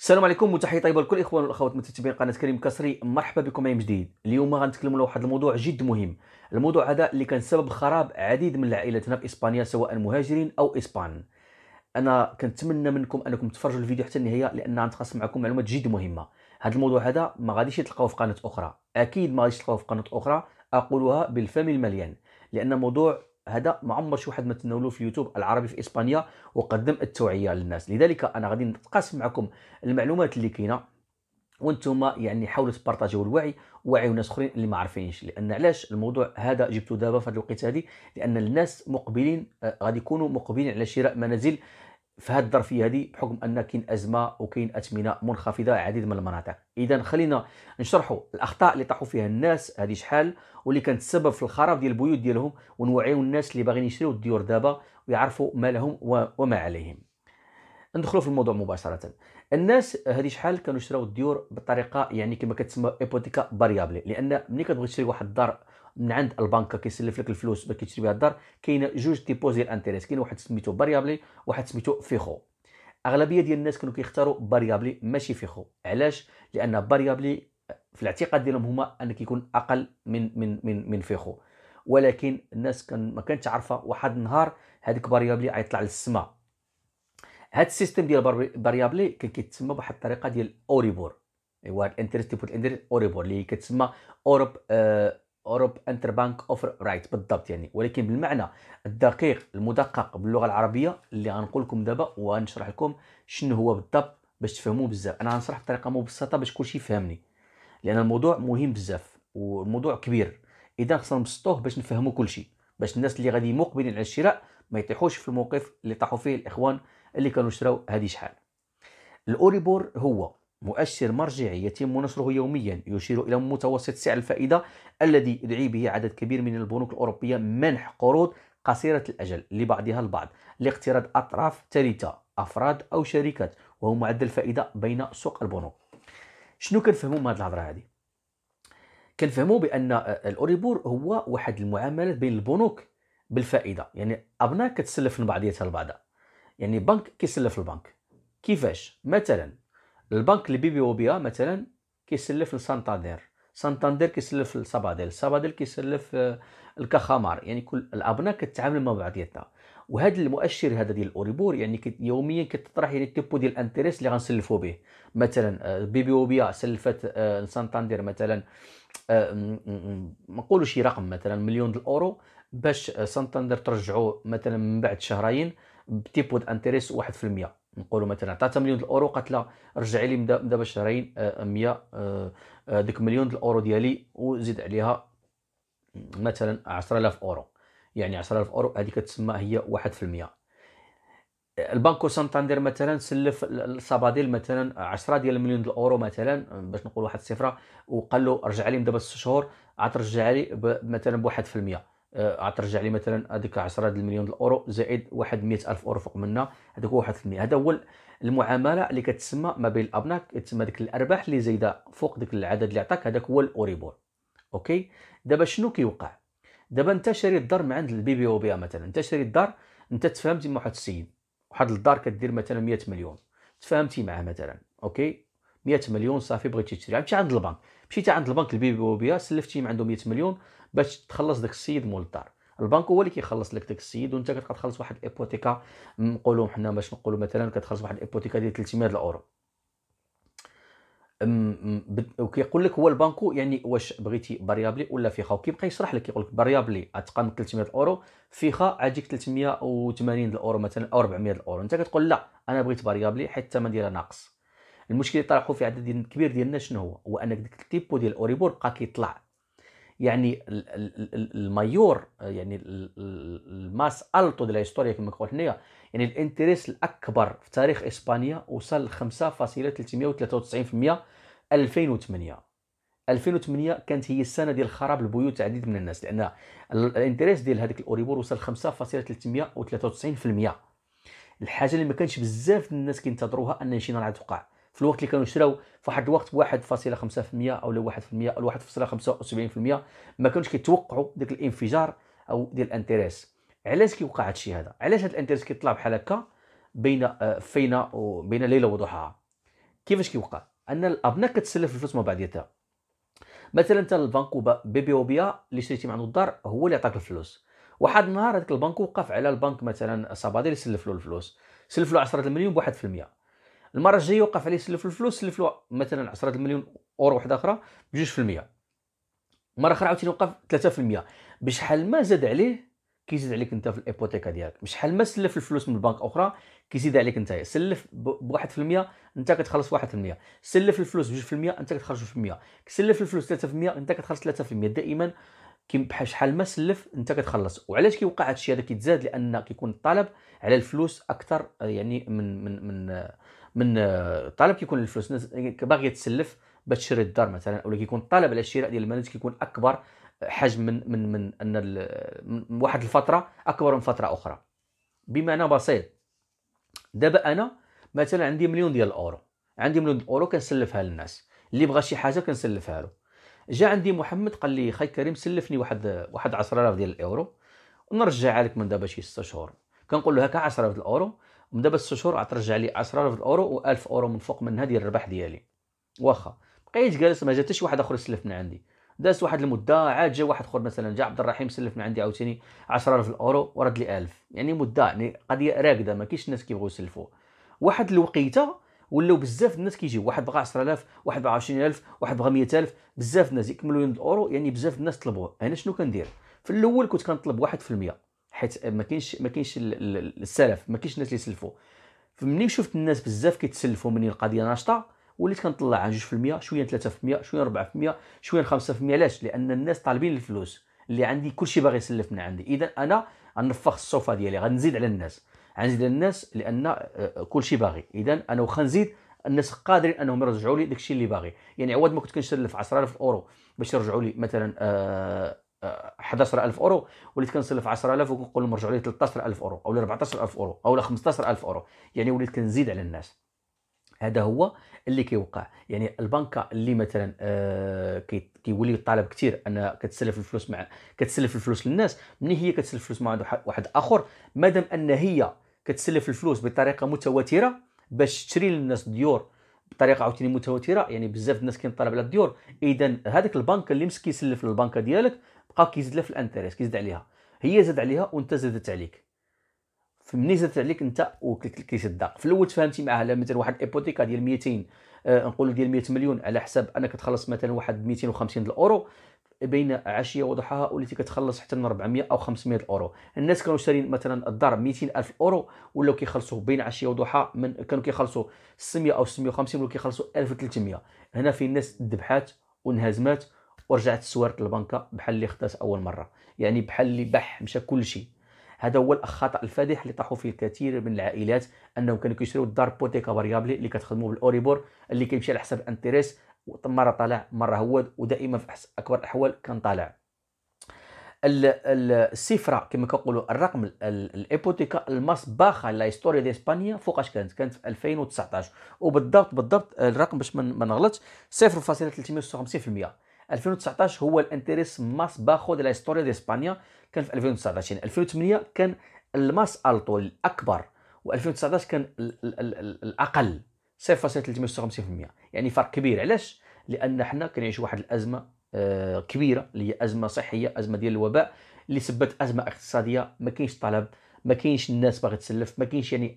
السلام عليكم وتحيه طيبه لكل الاخوان والاخوات متتبعين قناه كريم كسري مرحبا بكم يوم جديد اليوم غنتكلموا على واحد الموضوع جد مهم الموضوع هذا اللي كان سبب خراب عديد من العائلات هنا في اسبانيا سواء مهاجرين او اسبان انا كنتمنى منكم انكم تفرجوا الفيديو حتى النهايه لان غنتقاسم معكم معلومات جد مهمه هذا الموضوع هذا ما غاديش تلقاوه في قناه اخرى اكيد ما غاديش تلقاوه في قناه اخرى اقولها بالفم المليان لان موضوع هذا ما عمر شي واحد ما تناولوه في اليوتيوب العربي في اسبانيا وقدم التوعيه للناس لذلك انا غادي نتقاسم معكم المعلومات اللي كاينه وانتم يعني حاولوا تبارطاجيو الوعي وعيوا ناس اخرين اللي ما عارفينش لان علاش الموضوع هذا جبتو دابا في هذا الوقت هذه لان الناس مقبلين آه، غادي يكونوا مقبلين على شراء منازل في هذه الظرفيه هذه بحكم ان كاين ازمه وكاين اثمنه منخفضه عديد من المناطق اذا خلينا نشرحوا الاخطاء اللي طاحوا فيها الناس هذه شحال واللي كانت سبب في الخراب ديال البيوت ديالهم ونوعيو الناس اللي باغيين يشريو الديور دابا ويعرفوا ما لهم وما عليهم ندخلوا في الموضوع مباشره الناس هذه شحال كانوا شراو الديور بطريقه يعني كما كتسمى ايبوتيكا فاريابل لان ملي كتبغي تشري واحد الدار من عند البنكه كيسلف لك الفلوس باش كتشري بها الدار كاين جوج ديبوزي الانتريس كاين واحد سميتو فاريابلي واحد سميتو فيخو اغلبيه ديال الناس كانوا كيختاروا فاريابلي ماشي فيخو علاش لان فاريابلي في الاعتقاد ديالهم هما ان كيكون اقل من من من من فيخو ولكن الناس كان ما كانتش عارفه واحد النهار هذيك فاريابلي غيطلع للسماء هاد السيستم ديال فاريابلي كان كيتسمى بواحد الطريقه ديال اوريبور ايوا الانتريست ديبوت الاندريست اوريبور اللي كتسمى اوروب آه اوروب انتر بانك اوفر رايت بالضبط يعني ولكن بالمعنى الدقيق المدقق باللغه العربيه اللي غنقول لكم دابا وغنشرح لكم شنو هو بالضبط باش تفهموه بزاف انا غنشرح بطريقه مبسطه باش كلشي يفهمني لان الموضوع مهم بزاف والموضوع كبير اذا خصنا نبسطوه باش نفهموا كلشي باش الناس اللي غادي مقبلين على الشراء ما يطيحوش في الموقف اللي طاحوا فيه الاخوان اللي كانوا شراو هذه شحال الاوريبور هو مؤشر مرجعي يتم نشره يوميا يشير إلى متوسط سعر الفائدة الذي يدعي به عدد كبير من البنوك الأوروبية منح قروض قصيرة الأجل لبعضها البعض لاقتراض أطراف ثالثة أفراد أو شركات وهو معدل الفائدة بين سوق البنوك شنو كنفهموا من هذه الهضرة هذه كنفهموا بأن الأوريبور هو واحد المعاملات بين البنوك بالفائدة يعني أبناء كتسلف من بعضياتها البعض يعني بنك كيسلف البنك كيفاش مثلا البنك اللي بي بي او مثلا كيسلف لسانتاندير سانتاندير كيسلف لسابادل سابادل كيسلف آه، الكخامار يعني كل الابناء كتعامل مع بعضياتها وهذا المؤشر هذا ديال الاوريبور يعني يوميا كتطرح يعني التيبو ديال الانتريس اللي غنسلفوا به مثلا بي بي او بي سلفت آه، سانتاندير مثلا آه، ما نقولوا شي رقم مثلا مليون الاورو باش سانتاندير ترجعوا مثلا من بعد شهرين بتيبو ديال انتريس 1% نقولوا مثلا عطاتها مليون الاورو قالت لها رجعي لي دابا شهرين 100 ديك مليون الاورو ديالي وزيد عليها مثلا 10000 اورو يعني 10000 اورو هذه كتسمى هي 1% البنكو سانتاندير مثلا سلف الصباديل مثلا 10 ديال المليون الاورو مثلا باش نقول واحد الصفره وقال له رجع لي دابا 6 شهور عاد رجع لي مثلا ب 1% غترجع آه، لي مثلا هذيك 10 المليون الاورو زائد واحد 100000 اورو فوق منها هذاك واحد 1% هذا هو المعامله اللي كتسمى ما بين الابناء كتسمى ديك الارباح اللي زايده فوق ديك العدد اللي عطاك هذاك هو الاوريبور اوكي دابا شنو كيوقع دابا انت شاري الدار من عند البي بي او بي مثلا انت شاري الدار انت تفهمتي مع واحد السيد واحد الدار كدير مثلا 100 مليون تفهمتي معاه مثلا اوكي 100 مليون صافي بغيتي تشري مشيتي عند البنك مشيتي عند البنك البي بي او بي سلفتي من عنده 100 مليون باش تخلص داك السيد مول الدار البنك هو اللي كيخلص لك داك السيد وانت كتبقى تخلص واحد الايبوتيكا نقولوا حنا باش نقولوا مثلا كتخلص واحد الايبوتيكا ديال 300 الاورو وكيقول لك هو البانكو يعني واش بغيتي فاريابلي ولا فيخا وكيبقى يشرح لك يقول لك فاريابلي اتقن 300 اورو فيخا عاديك 380 الاورو مثلا او 400 الاورو انت كتقول لا انا بغيت فاريابلي حيت الثمن ديالها ناقص المشكل اللي طرحوا فيه عدد كبير ديال الناس شنو هو هو انك ديك التيبو ديال الاوريبور بقى كيطلع يعني المايور آه، يعني الماس التو ديال هيستوريا كما قلت هنايا يعني الانتريس الاكبر في تاريخ اسبانيا وصل 5.393% 2008 2008 كانت هي السنه ديال خراب البيوت عديد من الناس لان الانتريس ديال هذيك الاوريبور وصل 5.393% الحاجه اللي ما كانش بزاف الناس كينتظروها ان شي نهار غتوقع في الوقت اللي كانوا يشراو في واحد الوقت 1.5% او 1% او 1.75% ما كانوش كيتوقعوا ذاك الانفجار او ديال الانتريس علاش كيوقع هادشي هذا علاش هاد الانتريس كيطلع بحال هكا بين آه، فينا وبين ليله وضحاها كيفاش كيوقع ان الابناء كتسلف الفلوس مع بعضياتها مثلا انت البنك بيبي بي اللي شريتي معنو الدار هو اللي عطاك الفلوس واحد النهار هذاك البنك وقف على البنك مثلا صبادي اللي سلف له الفلوس سلف له 10 المليون ب 1% المره الجايه وقف عليه سلف الفلوس له مثلا 10 مليون اورو واحده اخرى ب 2% مره اخرى عاوتاني وقف 3% بشحال ما زاد عليه كيزيد عليك انت في الايبوتيكا ديالك بشحال ما سلف الفلوس من البنك اخرى كيزيد عليك انت سلف ب 1% انت كتخلص 1% سلف الفلوس ب 2% انت كتخرج 2% سلف الفلوس 3% انت كتخلص 3% دائما كيم بحال شحال ما سلف انت كتخلص وعلاش كيوقع هادشي هذا كيتزاد لان كيكون الطلب على الفلوس اكثر يعني من من من من الطالب آه، كيكون الفلوس باغي تسلف باش تشري الدار مثلا ولا كيكون الطلب على الشراء ديال المنازل كيكون اكبر آه، حجم من من من ان آه، من واحد الفتره اكبر من فتره اخرى بمعنى بسيط دابا انا مثلا عندي مليون ديال الاورو عندي مليون اورو كنسلفها للناس اللي بغى شي حاجه كنسلفها له جا عندي محمد قال لي خاي كريم سلفني واحد واحد 10000 ديال الاورو ونرجعها لك من دابا شي 6 شهور كنقول له هكا 10000 الاورو ومن دابا 6 شهور غترجع لي 10000 اورو و1000 اورو من فوق منها ديال الربح ديالي واخا بقيت جالس ما جا حتى شي واحد اخر يسلف من عندي داز واحد المده عاد جا واحد اخر مثلا جا عبد الرحيم سلف من عندي عاوتاني 10000 اورو ورد لي 1000 يعني مده يعني قضيه راكده ما كاينش الناس كيبغيو يسلفوا واحد الوقيته ولاو بزاف الناس كيجيو واحد بغى 10000 واحد بغى 20000 واحد بغى 100000 بزاف الناس يكملوا مليون اورو يعني بزاف الناس طلبوه انا شنو كندير في الاول كنت كنطلب 1% حيت ما كاينش ما كاينش السلف ما كاينش الناس اللي يسلفوا فمني شفت الناس بزاف كيتسلفوا مني القضيه ناشطه وليت كنطلع عن 2% شويه 3% شويه 4% شويه 5% علاش لان الناس طالبين الفلوس اللي عندي كلشي باغي يسلف من عندي اذا انا غنفخ الصوفا ديالي غنزيد على الناس غنزيد على الناس لان آه، آه، كلشي باغي اذا انا واخا نزيد الناس قادرين انهم يرجعوا لي داكشي اللي باغي يعني عوض ما كنت كنسلف 10000 اورو باش يرجعوا لي مثلا آه، 11000 اورو وليت كنسلف 10000 وكنقول لهم رجعوا لي 13000 اورو او 14000 اورو او 15000 اورو يعني وليت كنزيد على الناس هذا هو اللي كيوقع يعني البنكه اللي مثلا آه كيولي الطالب كثير ان كتسلف الفلوس مع كتسلف الفلوس للناس ملي هي كتسلف الفلوس مع واحد اخر مادام ان هي كتسلف الفلوس بطريقه متواتره باش تشري للناس ديور بطريقه عاوتاني متواتره يعني بزاف الناس كينطلب على الديور اذا هذاك البنك اللي مسكي يسلف للبنكه ديالك بقى كيزيد لها في الانتريس كيزيد عليها هي زاد عليها وانت زادت عليك فمني زادت عليك انت كيشدها في الاول تفهمتي معها على مثلا واحد ايبوتيكا ديال 200 آه ديال 100 مليون على حساب انك تخلص مثلا واحد 250 الاورو بين عشيه وضحاها وليتي كتخلص حتى من 400 او 500 اورو الناس كانوا شارين مثلا الدار 200 الف اورو ولاو كيخلصوا بين عشيه وضحى من كانوا كيخلصوا 600 او 650 ولاو كيخلصوا 1300 هنا فين الناس ذبحات وانهزمات ورجعت السوارت البنكه بحال اللي خدات اول مره يعني بحال اللي بح مشى كل شيء هذا هو الخطا الفادح اللي طاحوا فيه الكثير من العائلات انهم كانوا كيشريو الدار بوتيكا فاريابلي اللي كتخدموا بالاوريبور اللي كيمشي على حساب الانتريس مره طالع مره هود ودائما في اكبر الاحوال كان طالع السفره كما كنقولوا الرقم الايبوتيكا باخا لا هيستوري دي اسبانيا فوقاش كانت كانت في 2019 وبالضبط بالضبط الرقم باش ما نغلطش 0.356% 2019 هو الانتريس ماس باخو دي لا هيستوريا دي اسبانيا كان في 2019 يعني 2008 كان الماس التو الاكبر و2019 كان الاقل 0.356% يعني فرق كبير علاش لان حنا كنعيشوا واحد الازمه آه، كبيره اللي هي ازمه صحيه ازمه ديال الوباء اللي سبت ازمه اقتصاديه ما كاينش طلب ما كاينش الناس باغي تسلف ما كاينش يعني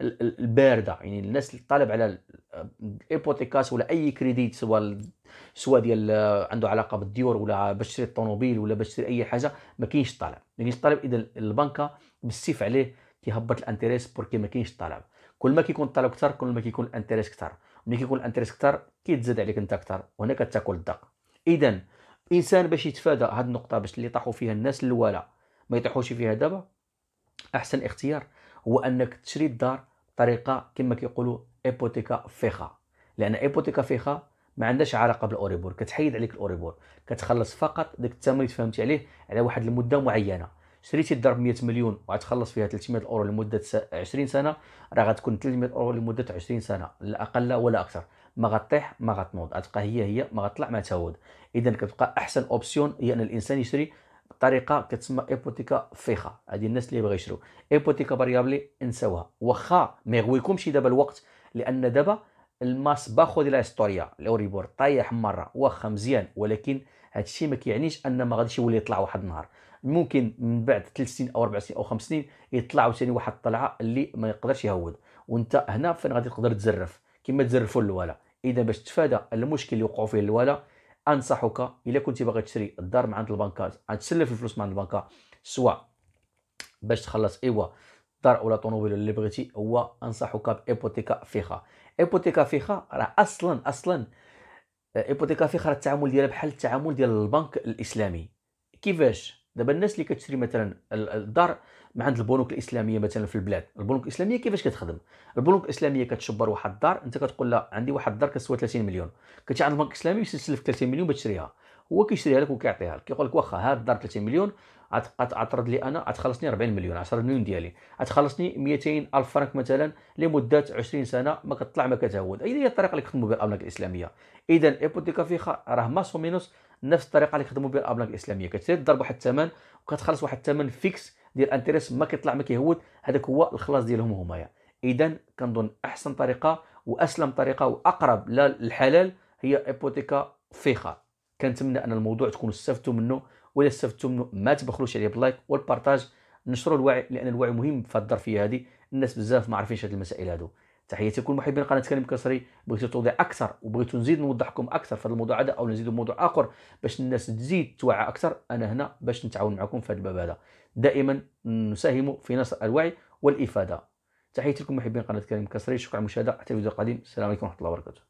البارده يعني الناس اللي طالب على الايبوتيكاس ولا اي كريديت سواء سواء ديال آه، عنده علاقه بالديور ولا باش تشري الطوموبيل ولا باش تشري اي حاجه ما كاينش الطلب ما كاينش الطلب اذا البنكه بالسيف عليه كيهبط الانتريس بوركي ما كاينش الطلب كل ما كيكون الطلب اكثر كل ما كيكون الانتريس اكثر ملي كيكون الانتريس اكثر كيتزاد عليك انت اكثر وهنا كتاكل الدق اذا الانسان باش يتفادى هذه النقطه باش اللي طاحوا فيها الناس الاولى ما يطيحوش فيها دابا احسن اختيار هو انك تشري الدار بطريقه كما كيقولوا ايبوتيكا فيخه لان ايبوتيكا فيخه ما عندهاش علاقه بالاوريبور كتحيد عليك الاوريبور كتخلص فقط داك الثمن اللي تفهمتي عليه على واحد المده معينه شريتي الدار ب 100 مليون وغتخلص فيها 300 اورو لمده 20 سنه راه غتكون 300 اورو لمده 20 سنه لا اقل ولا اكثر ما غطيح ما غتنوض غتبقى هي هي ما غطلع ما تعود اذا كتبقى احسن اوبسيون هي ان الانسان يشري طريقه كتسمى ايبوتيكا فيخه هذه الناس اللي بغا يشرو ايبوتيكا فاريابلي انساوها واخا ما يغويكمش دابا الوقت لان دابا الماس باخو ديال هيستوريا الاوريبور طايح مره واخا مزيان ولكن هادشي ما كيعنيش ان ما غاديش يولي يطلع واحد النهار ممكن من بعد 3 سنين او 4 سنين او 5 سنين يطلع ثاني واحد الطلعه اللي ما يقدرش يهود وانت هنا فين غادي تقدر تزرف كما تزرفوا الولا اذا باش تفادى المشكل اللي وقعوا فيه الولا انصحك الا كنتي باغي تشري الدار من عند البنكات غتسلف الفلوس من عند البنكه سواء باش تخلص ايوا الدار ولا طوموبيل اللي بغيتي هو انصحك بايبوتيكا فيخا ايبوتيكا فيخا راه اصلا اصلا ايبوتيكا آه، راه التعامل ديالها بحال التعامل ديال البنك الاسلامي كيفاش دابا الناس اللي كتشري مثلا الدار من عند البنوك الاسلاميه مثلا في البلاد البنوك الاسلاميه كيفاش كتخدم البنوك الاسلاميه كتشبر واحد الدار انت كتقول لها عندي واحد الدار كتسوى 30 مليون كتجي عند البنك الاسلامي تسلف 30 مليون باش تشريها هو كيشريها لك وكيعطيها لك كيقول لك واخا هاد الدار 30 مليون عترد لي انا عتخلصني 40 مليون 10 مليون ديالي عتخلصني 200 الف فرنك مثلا لمده 20 سنه ما كتطلع ما كتعود اي هي الطريقه اللي كتخدموا بها الابناك الاسلاميه اذا ايبوتيكا فيخا راه ماسو مينوس نفس الطريقه اللي كتخدموا بها الابناك الاسلاميه كتشري الدار بواحد الثمن وكتخلص واحد الثمن فيكس ديال انتريس ما كيطلع ما كيهود هذاك هو الخلاص ديالهم هما اذا كنظن احسن طريقه واسلم طريقه واقرب للحلال هي ايبوتيكا فيخه كنتمنى ان الموضوع تكونوا استفدتوا منه ولا استفدتوا منه ما تبخلوش عليه باللايك والبارتاج نشروا الوعي لان الوعي مهم في الظرفيه هذه الناس بزاف ما عارفينش هذه المسائل هذو تحياتي لكل محبين قناه كريم كسري بغيتو توضيح اكثر وبغيتو نزيد نوضحكم اكثر في هذا الموضوع هذا او نزيدو موضوع اخر باش الناس تزيد توعى اكثر انا هنا باش نتعاون معكم في هذا الباب هذا دائما نساهم في نشر الوعي والافاده تحياتي لكم محبين قناه كريم كسري شكرا على المشاهده حتى الفيديو القادم السلام عليكم ورحمه الله وبركاته